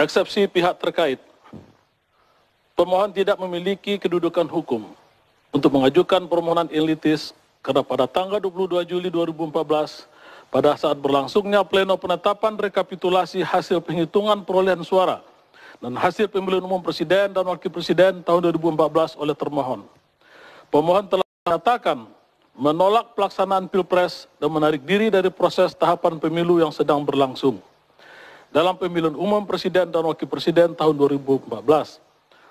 eksepsi pihak terkait. Pemohon tidak memiliki kedudukan hukum untuk mengajukan permohonan elitis karena pada tanggal 22 Juli 2014 pada saat berlangsungnya pleno penetapan rekapitulasi hasil penghitungan perolehan suara dan hasil pemilihan umum presiden dan wakil presiden tahun 2014 oleh termohon. Pemohon telah mengatakan menolak pelaksanaan Pilpres dan menarik diri dari proses tahapan pemilu yang sedang berlangsung dalam pemilihan umum presiden dan wakil presiden tahun 2014.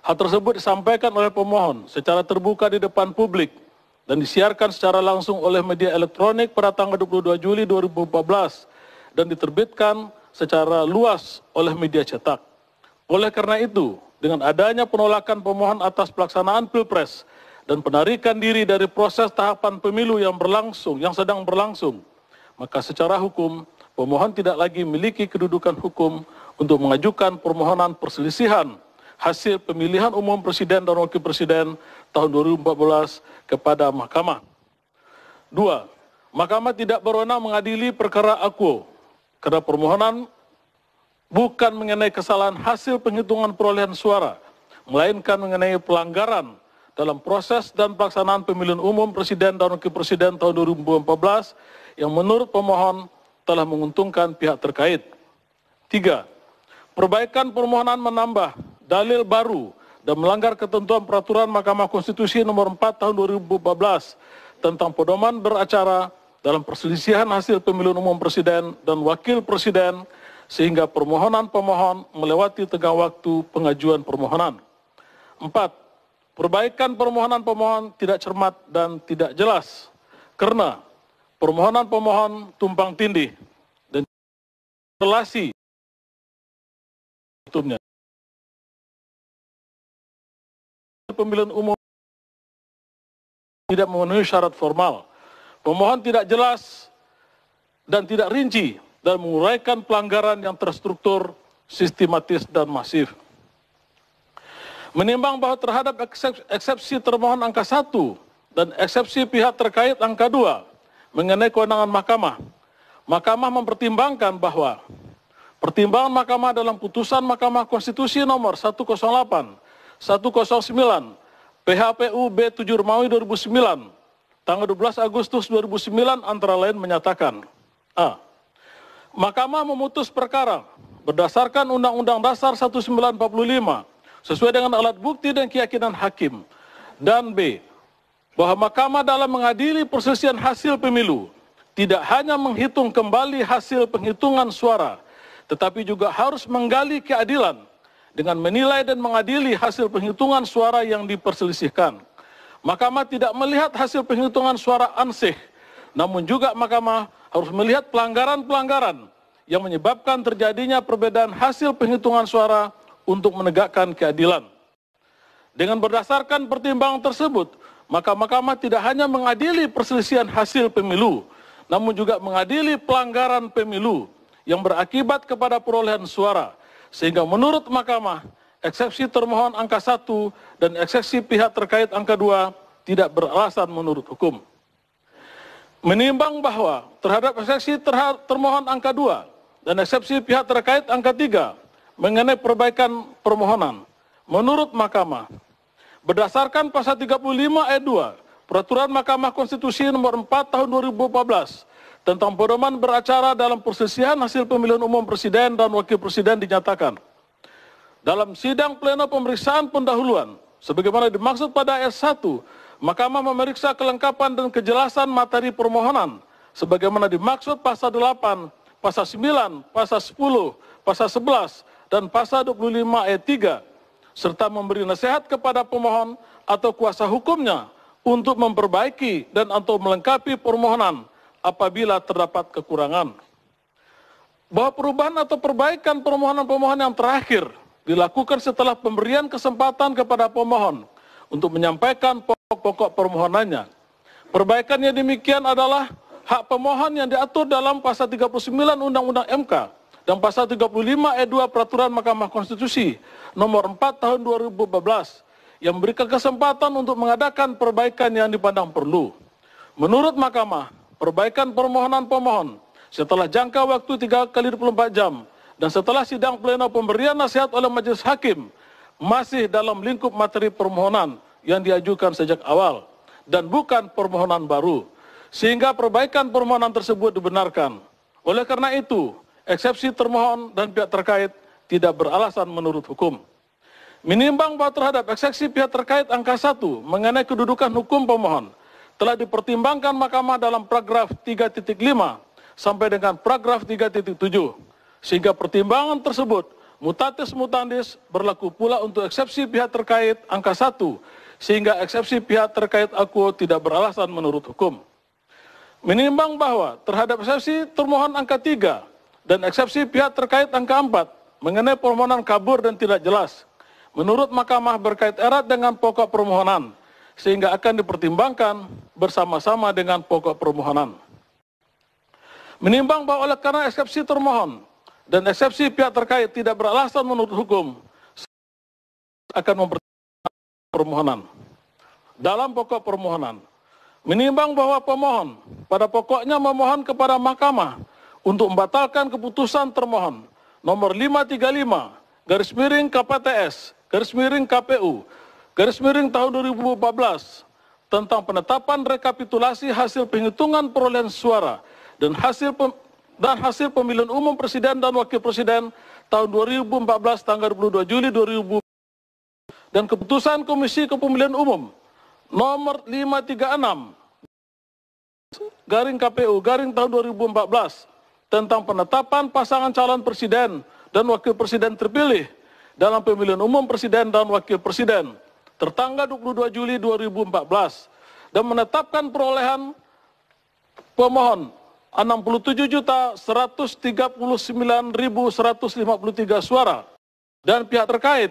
Hal tersebut disampaikan oleh pemohon secara terbuka di depan publik dan disiarkan secara langsung oleh media elektronik pada tanggal 22 Juli 2014 dan diterbitkan secara luas oleh media cetak. Oleh karena itu, dengan adanya penolakan pemohon atas pelaksanaan Pilpres dan penarikan diri dari proses tahapan pemilu yang berlangsung, yang sedang berlangsung, maka secara hukum pemohon tidak lagi memiliki kedudukan hukum untuk mengajukan permohonan perselisihan hasil pemilihan umum presiden dan wakil presiden tahun 2014 kepada mahkamah. Dua, mahkamah tidak berwenang mengadili perkara aku karena permohonan bukan mengenai kesalahan hasil penghitungan perolehan suara, melainkan mengenai pelanggaran dalam proses dan pelaksanaan pemilihan umum presiden dan wakil presiden tahun 2014 yang menurut pemohon telah menguntungkan pihak terkait. Tiga, perbaikan permohonan menambah dalil baru dan melanggar ketentuan peraturan Mahkamah Konstitusi nomor 4 tahun 2014 tentang pedoman beracara dalam perselisihan hasil pemilu umum presiden dan wakil presiden sehingga permohonan pemohon melewati tengah waktu pengajuan permohonan. Empat, perbaikan permohonan pemohon tidak cermat dan tidak jelas karena permohonan pemohon tumpang tindih dan relasi hukumnya. Pemilihan umum tidak memenuhi syarat formal. Pemohon tidak jelas dan tidak rinci dan menguraikan pelanggaran yang terstruktur, sistematis, dan masif. Menimbang bahwa terhadap eksepsi termohon angka 1 dan eksepsi pihak terkait angka 2, mengenai kewenangan mahkamah. Mahkamah mempertimbangkan bahwa pertimbangan mahkamah dalam putusan Mahkamah Konstitusi nomor 108, 109, PHPU B7 Mawi 2009, tanggal 12 Agustus 2009 antara lain menyatakan, A. Mahkamah memutus perkara berdasarkan Undang-Undang Dasar 1945 sesuai dengan alat bukti dan keyakinan hakim. Dan B bahwa mahkamah dalam mengadili perselisihan hasil pemilu tidak hanya menghitung kembali hasil penghitungan suara, tetapi juga harus menggali keadilan dengan menilai dan mengadili hasil penghitungan suara yang diperselisihkan. Mahkamah tidak melihat hasil penghitungan suara ansih, namun juga mahkamah harus melihat pelanggaran-pelanggaran yang menyebabkan terjadinya perbedaan hasil penghitungan suara untuk menegakkan keadilan. Dengan berdasarkan pertimbangan tersebut, maka mahkamah tidak hanya mengadili perselisihan hasil pemilu, namun juga mengadili pelanggaran pemilu yang berakibat kepada perolehan suara. Sehingga menurut mahkamah, eksepsi termohon angka 1 dan eksepsi pihak terkait angka 2 tidak beralasan menurut hukum. Menimbang bahwa terhadap eksepsi termohon angka 2 dan eksepsi pihak terkait angka 3 mengenai perbaikan permohonan, menurut mahkamah Berdasarkan pasal 35 ayat 2 Peraturan Mahkamah Konstitusi nomor 4 tahun 2014 tentang pedoman beracara dalam perselisihan hasil pemilihan umum presiden dan wakil presiden dinyatakan dalam sidang pleno pemeriksaan pendahuluan sebagaimana dimaksud pada s 1 Mahkamah memeriksa kelengkapan dan kejelasan materi permohonan sebagaimana dimaksud pasal 8, pasal 9, pasal 10, pasal 11 dan pasal 25 ayat 3 serta memberi nasihat kepada pemohon atau kuasa hukumnya untuk memperbaiki dan atau melengkapi permohonan apabila terdapat kekurangan. Bahwa perubahan atau perbaikan permohonan-pemohon yang terakhir dilakukan setelah pemberian kesempatan kepada pemohon untuk menyampaikan pokok-pokok permohonannya. perbaikannya demikian adalah hak pemohon yang diatur dalam pasal 39 Undang-Undang MK dan pasal 35 e 2 Peraturan Mahkamah Konstitusi nomor 4 tahun 2014 yang memberikan kesempatan untuk mengadakan perbaikan yang dipandang perlu. Menurut Mahkamah, perbaikan permohonan pemohon setelah jangka waktu 3 kali 24 jam dan setelah sidang pleno pemberian nasihat oleh majelis hakim masih dalam lingkup materi permohonan yang diajukan sejak awal dan bukan permohonan baru sehingga perbaikan permohonan tersebut dibenarkan. Oleh karena itu, eksepsi termohon dan pihak terkait tidak beralasan menurut hukum. Menimbang bahwa terhadap eksepsi pihak terkait angka 1 mengenai kedudukan hukum pemohon telah dipertimbangkan mahkamah dalam paragraf 3.5 sampai dengan paragraf 3.7 sehingga pertimbangan tersebut mutatis mutandis berlaku pula untuk eksepsi pihak terkait angka 1 sehingga eksepsi pihak terkait aku tidak beralasan menurut hukum. Menimbang bahwa terhadap eksepsi termohon angka 3 dan eksepsi pihak terkait angka 4 mengenai permohonan kabur dan tidak jelas. Menurut mahkamah berkait erat dengan pokok permohonan sehingga akan dipertimbangkan bersama-sama dengan pokok permohonan. Menimbang bahwa oleh karena eksepsi termohon dan eksepsi pihak terkait tidak beralasan menurut hukum akan mempertimbangkan permohonan. Dalam pokok permohonan, menimbang bahwa pemohon pada pokoknya memohon kepada mahkamah untuk membatalkan keputusan termohon nomor 535 garis miring KPTS garis miring KPU garis miring tahun 2014 tentang penetapan rekapitulasi hasil penghitungan perolehan suara dan hasil dan hasil pemilihan umum presiden dan wakil presiden tahun 2014 tanggal 22 Juli 2000 dan keputusan Komisi Kepemilihan Umum nomor 536 garing KPU garing tahun 2014 tentang penetapan pasangan calon presiden dan wakil presiden terpilih dalam pemilihan umum presiden dan wakil presiden tertanggal 22 Juli 2014 dan menetapkan perolehan pemohon 67.139.153 suara dan pihak terkait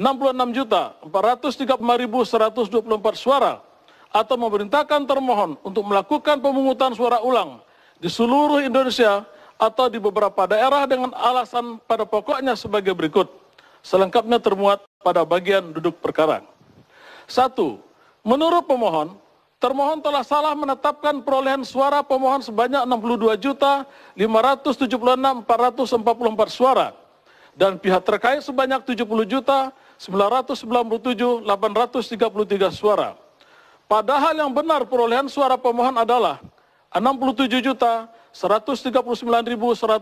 66.435.124 suara atau memerintahkan termohon untuk melakukan pemungutan suara ulang di seluruh Indonesia atau di beberapa daerah dengan alasan pada pokoknya sebagai berikut. Selengkapnya termuat pada bagian duduk perkara. Satu, menurut pemohon, termohon telah salah menetapkan perolehan suara pemohon sebanyak 62.576.444 suara dan pihak terkait sebanyak 70.997.833 suara. Padahal yang benar perolehan suara pemohon adalah 67 139.153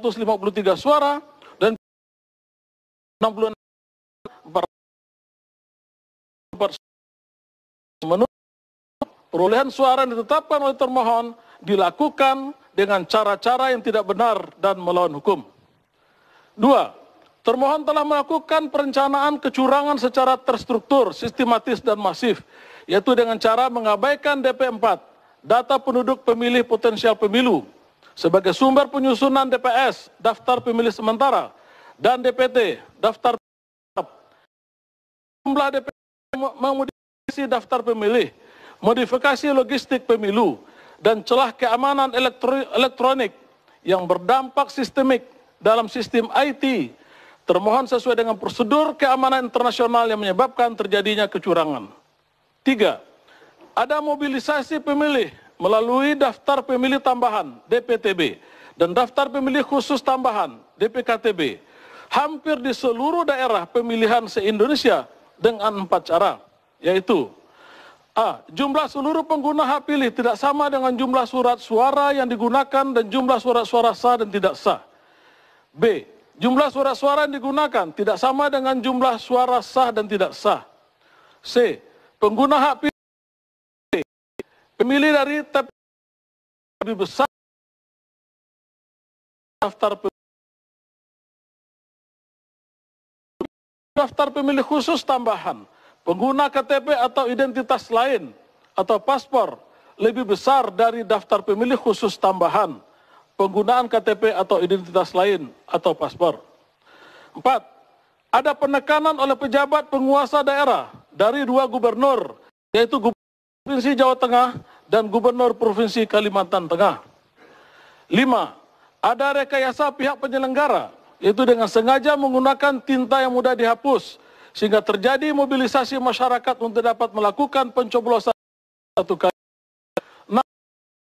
suara dan 66 menurut perolehan suara yang ditetapkan oleh termohon dilakukan dengan cara-cara yang tidak benar dan melawan hukum. Dua, termohon telah melakukan perencanaan kecurangan secara terstruktur, sistematis, dan masif, yaitu dengan cara mengabaikan DP4, data penduduk pemilih potensial pemilu, sebagai sumber penyusunan DPS daftar pemilih sementara dan DPT daftar jumlah DPT memodifikasi daftar pemilih, modifikasi logistik pemilu dan celah keamanan elektronik yang berdampak sistemik dalam sistem IT termohon sesuai dengan prosedur keamanan internasional yang menyebabkan terjadinya kecurangan. Tiga, ada mobilisasi pemilih melalui daftar pemilih tambahan DPTB dan daftar pemilih khusus tambahan DPKTB hampir di seluruh daerah pemilihan se-Indonesia dengan empat cara, yaitu A. Jumlah seluruh pengguna hak pilih tidak sama dengan jumlah surat suara yang digunakan dan jumlah surat suara sah dan tidak sah. B. Jumlah surat suara yang digunakan tidak sama dengan jumlah suara sah dan tidak sah. C. Pengguna hak pilih Pemilih dari TPS lebih besar daftar pemilih, daftar pemilih khusus tambahan, pengguna KTP atau identitas lain atau paspor lebih besar dari daftar pemilih khusus tambahan, penggunaan KTP atau identitas lain atau paspor. Empat, ada penekanan oleh pejabat penguasa daerah dari dua gubernur, yaitu Gubernur Provinsi Jawa Tengah dan Gubernur Provinsi Kalimantan Tengah. Lima, ada rekayasa pihak penyelenggara, yaitu dengan sengaja menggunakan tinta yang mudah dihapus, sehingga terjadi mobilisasi masyarakat untuk dapat melakukan pencoblosan satu kali. Nah,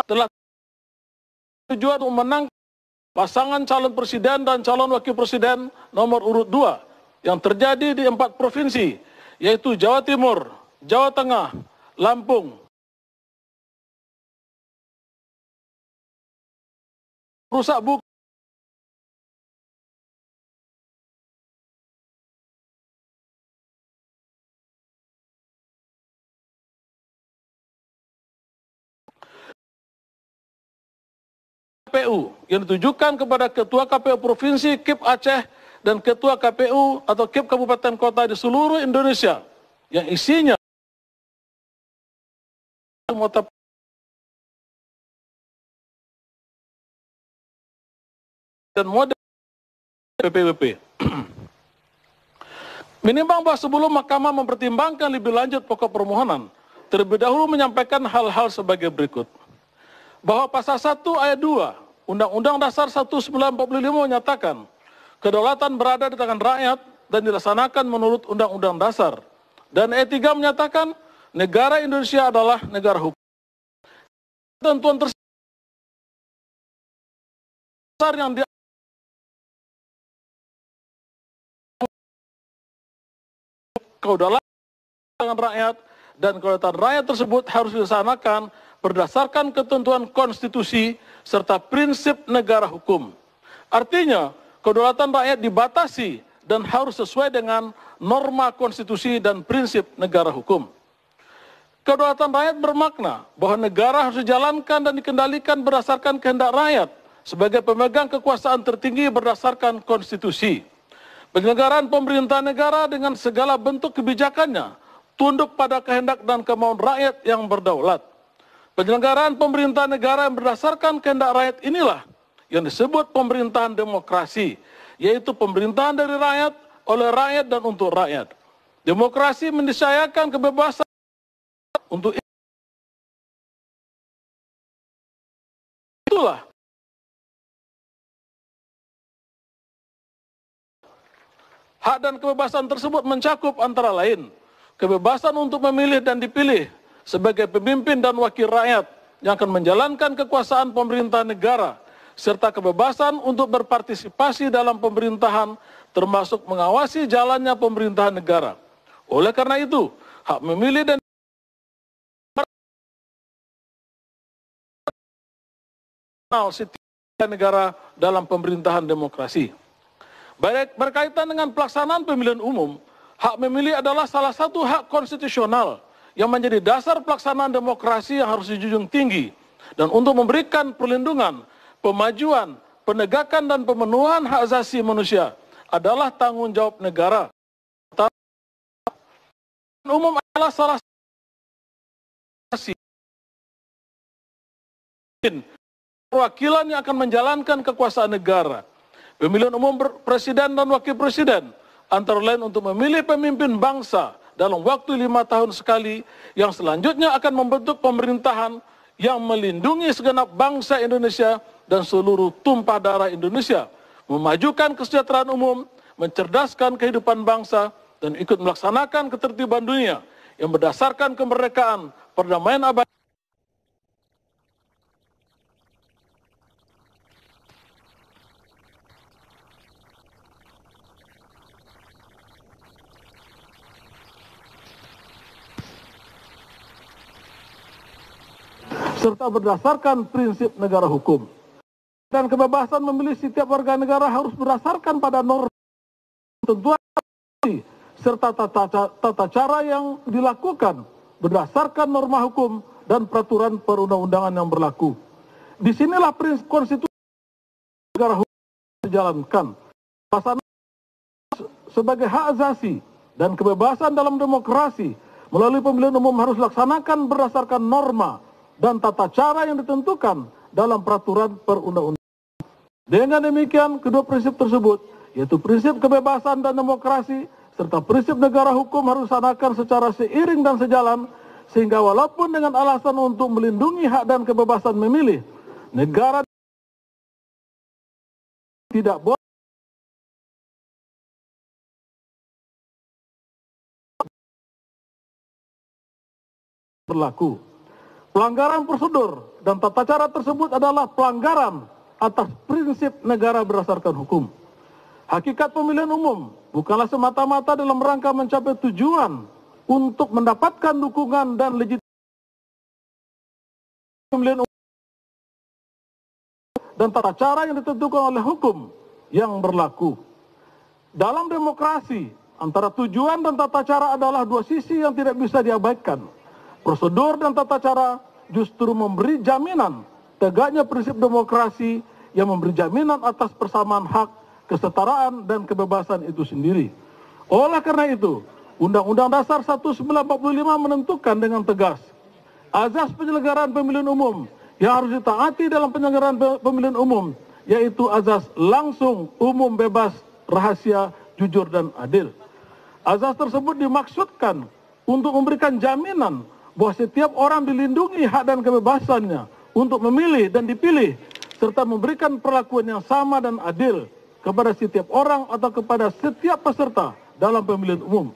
telah tujuan untuk memenangkan pasangan calon presiden dan calon wakil presiden nomor urut dua yang terjadi di empat provinsi, yaitu Jawa Timur, Jawa Tengah, Lampung, rusak buku KPU yang ditujukan kepada Ketua KPU Provinsi KIP Aceh dan Ketua KPU atau KIP Kabupaten Kota di seluruh Indonesia yang isinya dan model PPWP. Menimbang bahwa sebelum mahkamah mempertimbangkan lebih lanjut pokok permohonan, terlebih dahulu menyampaikan hal-hal sebagai berikut. Bahwa pasal 1 ayat 2 Undang-Undang Dasar 1945 menyatakan kedaulatan berada di tangan rakyat dan dilaksanakan menurut Undang-Undang Dasar. Dan e 3 menyatakan negara Indonesia adalah negara hukum. Tentuan tersebut yang di kedaulatan rakyat dan kedaulatan rakyat tersebut harus dilaksanakan berdasarkan ketentuan konstitusi serta prinsip negara hukum. Artinya, kedaulatan rakyat dibatasi dan harus sesuai dengan norma konstitusi dan prinsip negara hukum. Kedaulatan rakyat bermakna bahwa negara harus dijalankan dan dikendalikan berdasarkan kehendak rakyat sebagai pemegang kekuasaan tertinggi berdasarkan konstitusi. Penyelenggaraan pemerintahan negara dengan segala bentuk kebijakannya tunduk pada kehendak dan kemauan rakyat yang berdaulat. Penyelenggaraan pemerintahan negara yang berdasarkan kehendak rakyat inilah yang disebut pemerintahan demokrasi, yaitu pemerintahan dari rakyat, oleh rakyat dan untuk rakyat. Demokrasi mendisyayakan kebebasan untuk itulah Hak dan kebebasan tersebut mencakup antara lain kebebasan untuk memilih dan dipilih sebagai pemimpin dan wakil rakyat yang akan menjalankan kekuasaan pemerintah negara serta kebebasan untuk berpartisipasi dalam pemerintahan termasuk mengawasi jalannya pemerintahan negara. Oleh karena itu, hak memilih dan setiap negara dalam pemerintahan demokrasi. Berkaitan dengan pelaksanaan pemilihan umum, hak memilih adalah salah satu hak konstitusional yang menjadi dasar pelaksanaan demokrasi yang harus dijunjung tinggi. Dan untuk memberikan perlindungan, pemajuan, penegakan dan pemenuhan hak asasi manusia adalah tanggung jawab negara. Umum adalah salah satu perwakilan yang akan menjalankan kekuasaan negara. Pemilihan umum presiden dan wakil presiden antara lain untuk memilih pemimpin bangsa dalam waktu lima tahun sekali yang selanjutnya akan membentuk pemerintahan yang melindungi segenap bangsa Indonesia dan seluruh tumpah darah Indonesia, memajukan kesejahteraan umum, mencerdaskan kehidupan bangsa, dan ikut melaksanakan ketertiban dunia yang berdasarkan kemerdekaan perdamaian abadi. serta berdasarkan prinsip negara hukum. Dan kebebasan memilih setiap warga negara harus berdasarkan pada norma tentuan serta tata, tata cara yang dilakukan berdasarkan norma hukum dan peraturan perundang-undangan yang berlaku. Disinilah prinsip konstitusi negara hukum dijalankan. sebagai hak asasi dan kebebasan dalam demokrasi melalui pemilihan umum harus laksanakan berdasarkan norma dan tata cara yang ditentukan dalam peraturan perundang-undangan. Dengan demikian, kedua prinsip tersebut, yaitu prinsip kebebasan dan demokrasi, serta prinsip negara hukum harus sanakan secara seiring dan sejalan, sehingga walaupun dengan alasan untuk melindungi hak dan kebebasan memilih, negara tidak boleh berlaku. Pelanggaran prosedur dan tata cara tersebut adalah pelanggaran atas prinsip negara berdasarkan hukum. Hakikat pemilihan umum bukanlah semata-mata dalam rangka mencapai tujuan untuk mendapatkan dukungan dan legitimasi pemilihan umum dan tata cara yang ditentukan oleh hukum yang berlaku. Dalam demokrasi, antara tujuan dan tata cara adalah dua sisi yang tidak bisa diabaikan. Prosedur dan tata cara justru memberi jaminan tegaknya prinsip demokrasi yang memberi jaminan atas persamaan hak, kesetaraan, dan kebebasan itu sendiri. Oleh karena itu, Undang-Undang Dasar 1945 menentukan dengan tegas azas penyelenggaraan pemilihan umum yang harus ditaati dalam penyelenggaraan pemilihan umum, yaitu azas langsung, umum, bebas, rahasia, jujur, dan adil. Azas tersebut dimaksudkan untuk memberikan jaminan bahwa setiap orang dilindungi hak dan kebebasannya untuk memilih dan dipilih serta memberikan perlakuan yang sama dan adil kepada setiap orang atau kepada setiap peserta dalam pemilihan umum.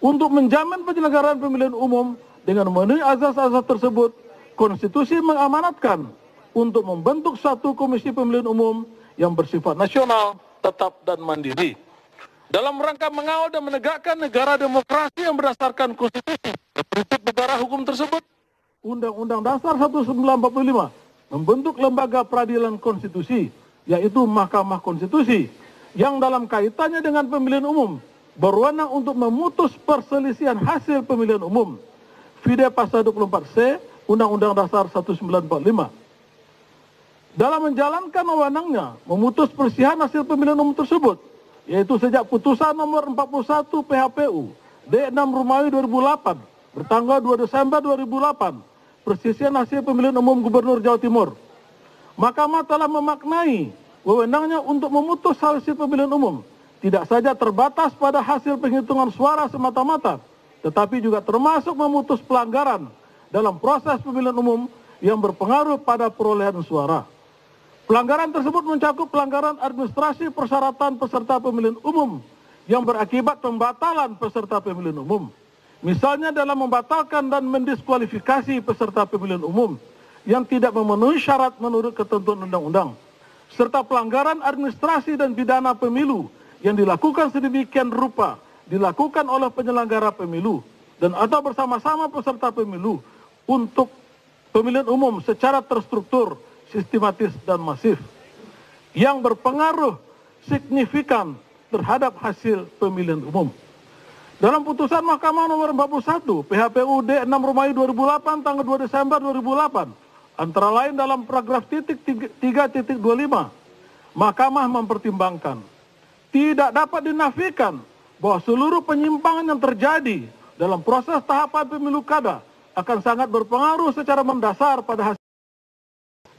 Untuk menjamin penyelenggaraan pemilihan umum dengan memenuhi azas-azas tersebut, konstitusi mengamanatkan untuk membentuk satu komisi pemilihan umum yang bersifat nasional, tetap dan mandiri dalam rangka mengawal dan menegakkan negara demokrasi yang berdasarkan konstitusi dan prinsip negara hukum tersebut. Undang-Undang Dasar 1945 membentuk lembaga peradilan konstitusi, yaitu Mahkamah Konstitusi, yang dalam kaitannya dengan pemilihan umum berwenang untuk memutus perselisihan hasil pemilihan umum. Fide Pasal 24C Undang-Undang Dasar 1945 dalam menjalankan wewenangnya memutus perselisihan hasil pemilihan umum tersebut yaitu sejak putusan nomor 41 PHPU D6 Rumawi 2008 bertanggal 2 Desember 2008 persisian hasil pemilihan umum Gubernur Jawa Timur. Mahkamah telah memaknai wewenangnya untuk memutus hasil pemilihan umum tidak saja terbatas pada hasil penghitungan suara semata-mata, tetapi juga termasuk memutus pelanggaran dalam proses pemilihan umum yang berpengaruh pada perolehan suara. Pelanggaran tersebut mencakup pelanggaran administrasi persyaratan peserta pemilihan umum yang berakibat pembatalan peserta pemilihan umum. Misalnya dalam membatalkan dan mendiskualifikasi peserta pemilihan umum yang tidak memenuhi syarat menurut ketentuan undang-undang. Serta pelanggaran administrasi dan pidana pemilu yang dilakukan sedemikian rupa dilakukan oleh penyelenggara pemilu dan atau bersama-sama peserta pemilu untuk pemilihan umum secara terstruktur sistematis dan masif yang berpengaruh signifikan terhadap hasil pemilihan umum. Dalam putusan Mahkamah nomor 41 PHPUD 6 Romawi 2008 tanggal 2 Desember 2008 antara lain dalam paragraf titik 3.25 Mahkamah mempertimbangkan tidak dapat dinafikan bahwa seluruh penyimpangan yang terjadi dalam proses tahapan pemilu kada akan sangat berpengaruh secara mendasar pada hasil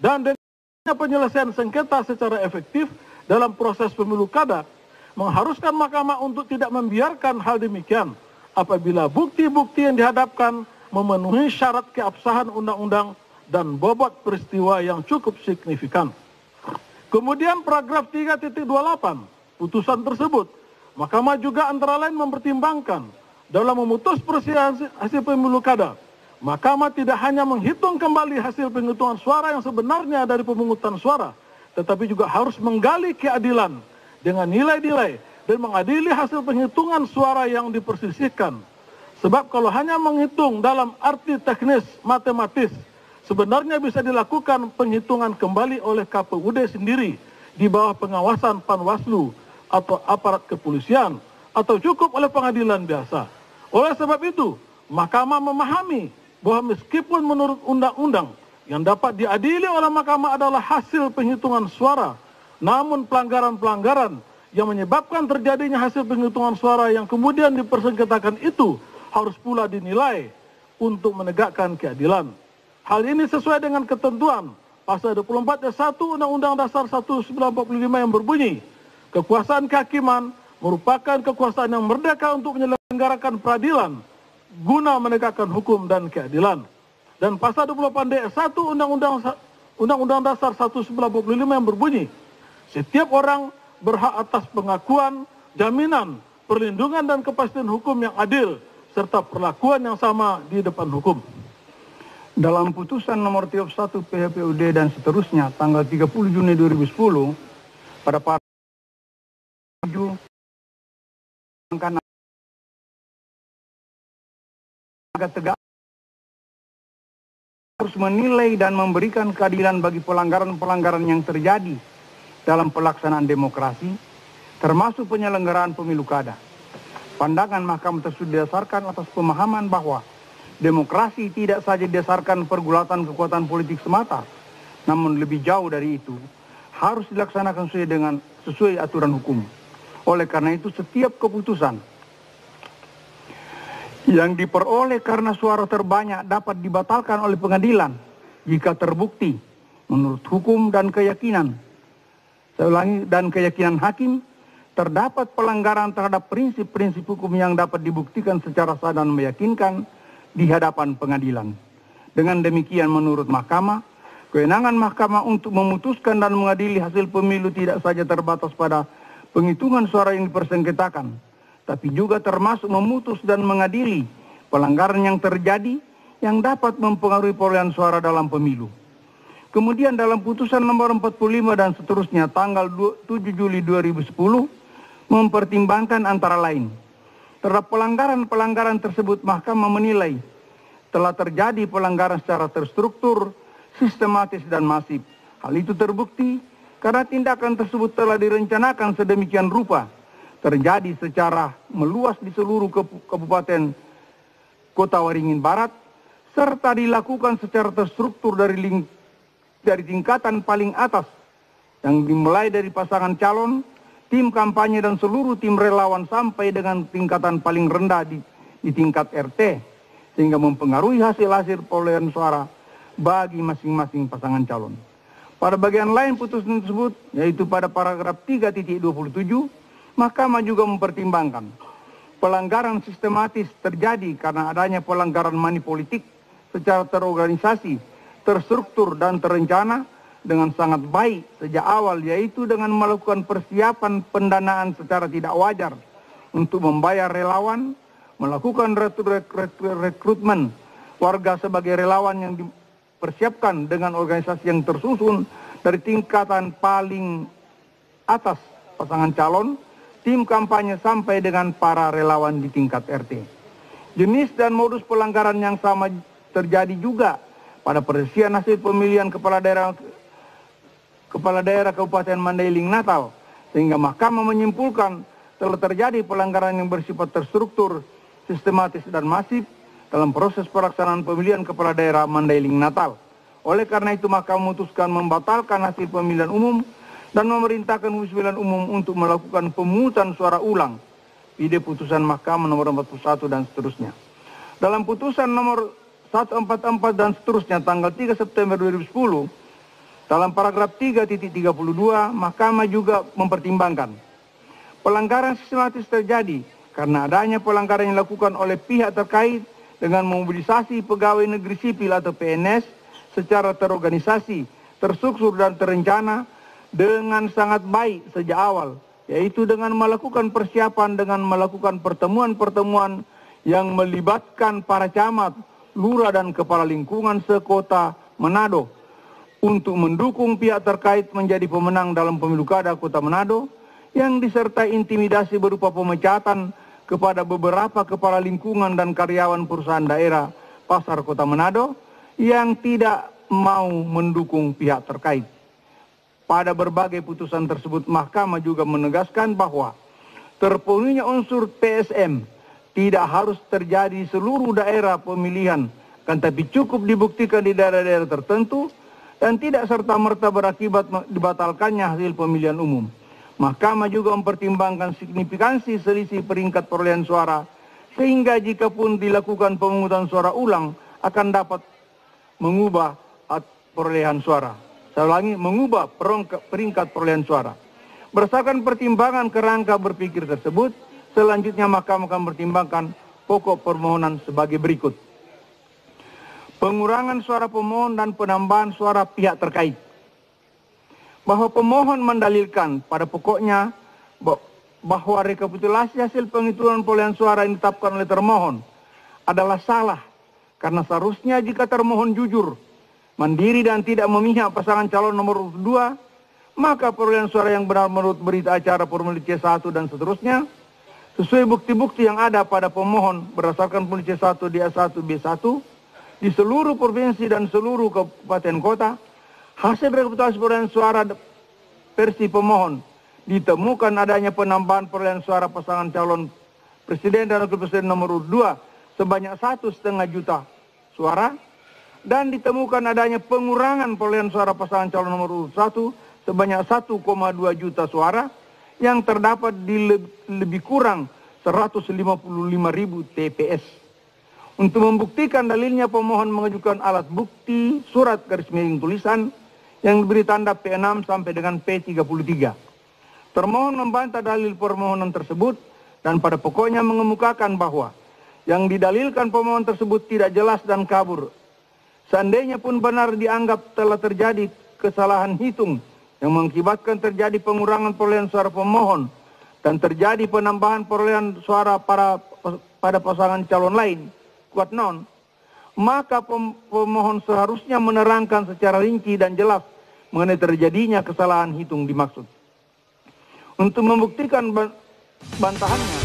dan dengan penyelesaian sengketa secara efektif dalam proses pemilu kada mengharuskan mahkamah untuk tidak membiarkan hal demikian apabila bukti-bukti yang dihadapkan memenuhi syarat keabsahan undang-undang dan bobot peristiwa yang cukup signifikan. Kemudian paragraf 3.28 putusan tersebut, Mahkamah juga antara lain mempertimbangkan dalam memutus persidangan hasil pemilu kada Mahkamah tidak hanya menghitung kembali hasil penghitungan suara yang sebenarnya dari pemungutan suara, tetapi juga harus menggali keadilan dengan nilai-nilai dan mengadili hasil penghitungan suara yang dipersisihkan. Sebab kalau hanya menghitung dalam arti teknis matematis, sebenarnya bisa dilakukan penghitungan kembali oleh KPUD sendiri di bawah pengawasan Panwaslu atau aparat kepolisian atau cukup oleh pengadilan biasa. Oleh sebab itu, Mahkamah memahami bahwa meskipun menurut undang-undang yang dapat diadili oleh mahkamah adalah hasil penghitungan suara, namun pelanggaran-pelanggaran yang menyebabkan terjadinya hasil penghitungan suara yang kemudian dipersengketakan itu harus pula dinilai untuk menegakkan keadilan. Hal ini sesuai dengan ketentuan pasal 24 ayat 1 Undang-Undang Dasar 1945 yang berbunyi, kekuasaan kehakiman merupakan kekuasaan yang merdeka untuk menyelenggarakan peradilan guna menegakkan hukum dan keadilan. Dan pasal 28 D1 Undang-Undang Undang-Undang Dasar 1945 yang berbunyi, setiap orang berhak atas pengakuan, jaminan, perlindungan dan kepastian hukum yang adil serta perlakuan yang sama di depan hukum. Dalam putusan nomor tiap 1 PHPUD dan seterusnya tanggal 30 Juni 2010 pada angka tegak harus menilai dan memberikan keadilan bagi pelanggaran-pelanggaran yang terjadi dalam pelaksanaan demokrasi, termasuk penyelenggaraan pemilu kada. Pandangan mahkamah tersebut didasarkan atas pemahaman bahwa demokrasi tidak saja didasarkan pergulatan kekuatan politik semata, namun lebih jauh dari itu, harus dilaksanakan sesuai dengan sesuai aturan hukum. Oleh karena itu, setiap keputusan yang diperoleh karena suara terbanyak dapat dibatalkan oleh pengadilan jika terbukti menurut hukum dan keyakinan. Saya ulangi, dan keyakinan hakim terdapat pelanggaran terhadap prinsip-prinsip hukum yang dapat dibuktikan secara sah dan meyakinkan di hadapan pengadilan. Dengan demikian menurut mahkamah, kewenangan mahkamah untuk memutuskan dan mengadili hasil pemilu tidak saja terbatas pada penghitungan suara yang dipersengketakan, tapi juga termasuk memutus dan mengadili pelanggaran yang terjadi yang dapat mempengaruhi perolehan suara dalam pemilu. Kemudian dalam putusan nomor 45 dan seterusnya tanggal 7 Juli 2010 mempertimbangkan antara lain terhadap pelanggaran-pelanggaran tersebut Mahkamah menilai telah terjadi pelanggaran secara terstruktur, sistematis dan masif. Hal itu terbukti karena tindakan tersebut telah direncanakan sedemikian rupa terjadi secara meluas di seluruh kabupaten Kota Waringin Barat serta dilakukan secara terstruktur dari ling dari tingkatan paling atas yang dimulai dari pasangan calon, tim kampanye dan seluruh tim relawan sampai dengan tingkatan paling rendah di, di tingkat RT sehingga mempengaruhi hasil-hasil perolehan suara bagi masing-masing pasangan calon. Pada bagian lain putusan tersebut, yaitu pada paragraf 3.27, Mahkamah juga mempertimbangkan pelanggaran sistematis terjadi karena adanya pelanggaran manipolitik secara terorganisasi, terstruktur dan terencana dengan sangat baik sejak awal yaitu dengan melakukan persiapan pendanaan secara tidak wajar untuk membayar relawan, melakukan rekrutmen warga sebagai relawan yang dipersiapkan dengan organisasi yang tersusun dari tingkatan paling atas pasangan calon tim kampanye sampai dengan para relawan di tingkat RT. Jenis dan modus pelanggaran yang sama terjadi juga pada persiapan hasil pemilihan kepala daerah kepala daerah Kabupaten Mandailing Natal sehingga mahkamah menyimpulkan telah terjadi pelanggaran yang bersifat terstruktur, sistematis dan masif dalam proses pelaksanaan pemilihan kepala daerah Mandailing Natal. Oleh karena itu, Mahkamah memutuskan membatalkan hasil pemilihan umum dan memerintahkan Komisi Pemilihan Umum untuk melakukan pemutusan suara ulang ide putusan Mahkamah nomor 41 dan seterusnya. Dalam putusan nomor 144 dan seterusnya tanggal 3 September 2010 dalam paragraf 3.32 Mahkamah juga mempertimbangkan pelanggaran sistematis terjadi karena adanya pelanggaran yang dilakukan oleh pihak terkait dengan memobilisasi pegawai negeri sipil atau PNS secara terorganisasi, tersuksur dan terencana dengan sangat baik sejak awal, yaitu dengan melakukan persiapan dengan melakukan pertemuan-pertemuan yang melibatkan para camat, lurah dan kepala lingkungan sekota Manado untuk mendukung pihak terkait menjadi pemenang dalam pemilu kada Kota Manado yang disertai intimidasi berupa pemecatan kepada beberapa kepala lingkungan dan karyawan perusahaan daerah pasar Kota Manado yang tidak mau mendukung pihak terkait. Pada berbagai putusan tersebut mahkamah juga menegaskan bahwa terpenuhinya unsur PSM tidak harus terjadi seluruh daerah pemilihan, kan tapi cukup dibuktikan di daerah-daerah tertentu dan tidak serta-merta berakibat dibatalkannya hasil pemilihan umum. Mahkamah juga mempertimbangkan signifikansi selisih peringkat perolehan suara sehingga jika pun dilakukan pemungutan suara ulang akan dapat mengubah perolehan suara. Saya mengubah peringkat perolehan suara. Berdasarkan pertimbangan kerangka berpikir tersebut, selanjutnya Mahkamah akan mempertimbangkan pokok permohonan sebagai berikut. Pengurangan suara pemohon dan penambahan suara pihak terkait. Bahwa pemohon mendalilkan pada pokoknya bahwa rekapitulasi hasil penghitungan perolehan suara yang ditetapkan oleh termohon adalah salah karena seharusnya jika termohon jujur mandiri dan tidak memihak pasangan calon nomor 2, maka perolehan suara yang benar menurut berita acara formulir C1 dan seterusnya, sesuai bukti-bukti yang ada pada pemohon berdasarkan formulir C1 D1 B1 di seluruh provinsi dan seluruh kabupaten kota, hasil rekapitulasi perolehan suara versi pemohon ditemukan adanya penambahan perolehan suara pasangan calon presiden dan wakil presiden nomor 2 sebanyak satu setengah juta suara dan ditemukan adanya pengurangan perolehan suara pasangan calon nomor urut 1 sebanyak 1,2 juta suara yang terdapat di lebih kurang 155 ribu TPS. Untuk membuktikan dalilnya pemohon mengajukan alat bukti surat garis miring tulisan yang diberi tanda P6 sampai dengan P33. Termohon membantah dalil permohonan tersebut dan pada pokoknya mengemukakan bahwa yang didalilkan pemohon tersebut tidak jelas dan kabur Seandainya pun benar dianggap telah terjadi kesalahan hitung yang mengakibatkan terjadi pengurangan perolehan suara pemohon dan terjadi penambahan perolehan suara para pada pasangan calon lain, kuat non, maka pemohon seharusnya menerangkan secara rinci dan jelas mengenai terjadinya kesalahan hitung dimaksud. Untuk membuktikan bantahannya,